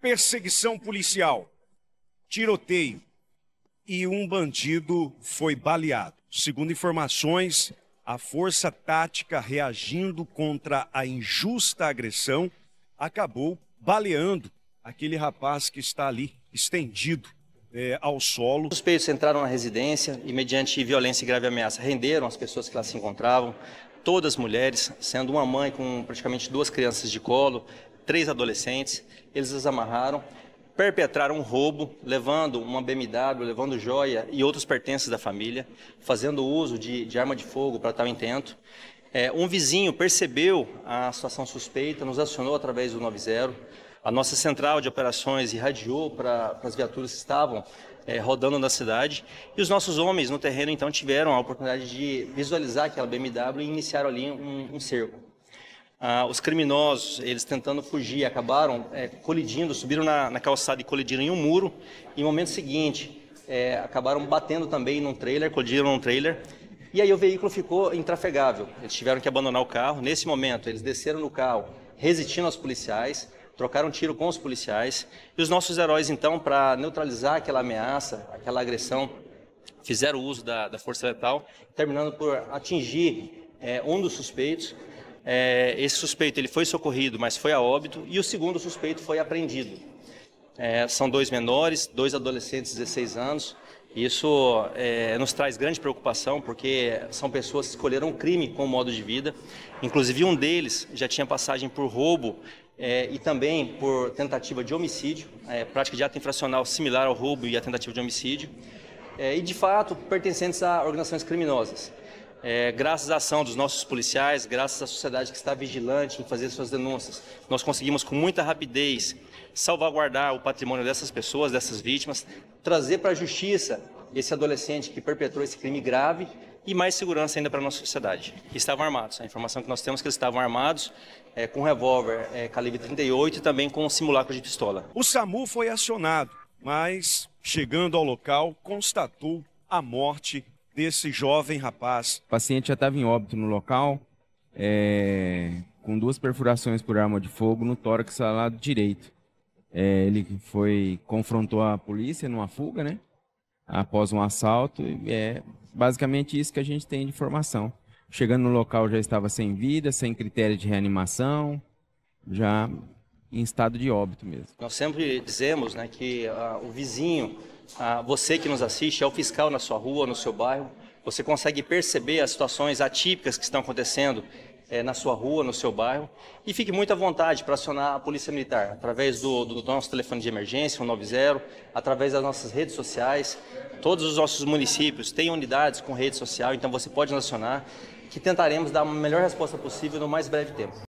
perseguição policial, tiroteio e um bandido foi baleado. Segundo informações, a força tática reagindo contra a injusta agressão acabou baleando aquele rapaz que está ali estendido é, ao solo. Os suspeitos entraram na residência e, mediante violência e grave ameaça, renderam as pessoas que lá se encontravam, todas mulheres, sendo uma mãe com praticamente duas crianças de colo, três adolescentes, eles os amarraram, perpetraram um roubo, levando uma BMW, levando joia e outros pertences da família, fazendo uso de, de arma de fogo para tal intento. É, um vizinho percebeu a situação suspeita, nos acionou através do 90. A nossa central de operações irradiou para as viaturas que estavam é, rodando na cidade. E os nossos homens no terreno, então, tiveram a oportunidade de visualizar aquela BMW e iniciaram ali um, um cerco ah, os criminosos, eles tentando fugir, acabaram é, colidindo, subiram na, na, calçada e colidiram em um muro. E no momento seguinte, é, acabaram batendo também num trailer, colidiram num trailer. E aí o veículo ficou intrafegável. Eles tiveram que abandonar o carro. Nesse momento, eles desceram no carro, resistindo aos policiais, trocaram tiro com os policiais. E os nossos heróis, então, para neutralizar aquela ameaça, aquela agressão, fizeram uso da, da força letal, terminando por atingir é, um dos suspeitos é, esse suspeito ele foi socorrido, mas foi a óbito, e o segundo suspeito foi apreendido. É, são dois menores, dois adolescentes de 16 anos. Isso é, nos traz grande preocupação, porque são pessoas que escolheram o crime como modo de vida. Inclusive, um deles já tinha passagem por roubo é, e também por tentativa de homicídio, é, prática de ato infracional similar ao roubo e a tentativa de homicídio, é, e de fato pertencentes a organizações criminosas. É, graças à ação dos nossos policiais, graças à sociedade que está vigilante em fazer suas denúncias, nós conseguimos com muita rapidez salvaguardar o patrimônio dessas pessoas, dessas vítimas, trazer para a justiça esse adolescente que perpetrou esse crime grave e mais segurança ainda para a nossa sociedade. Estavam armados, né? a informação que nós temos é que eles estavam armados é, com revólver é, calibre 38 e também com um simulacro de pistola. O SAMU foi acionado, mas chegando ao local constatou a morte desse jovem rapaz. O paciente já estava em óbito no local, é, com duas perfurações por arma de fogo no tórax ao lado direito. É, ele foi confrontou a polícia numa fuga, né? Após um assalto, é basicamente isso que a gente tem de informação. Chegando no local já estava sem vida, sem critério de reanimação, já em estado de óbito mesmo. Nós sempre dizemos, né, que ah, o vizinho você que nos assiste, é o fiscal na sua rua, no seu bairro, você consegue perceber as situações atípicas que estão acontecendo é, na sua rua, no seu bairro, e fique muito à vontade para acionar a Polícia Militar, através do, do, nosso telefone de emergência, 190, através das nossas redes sociais. Todos os nossos municípios têm unidades com rede social, então você pode nos acionar, que tentaremos dar a melhor resposta possível no mais breve tempo.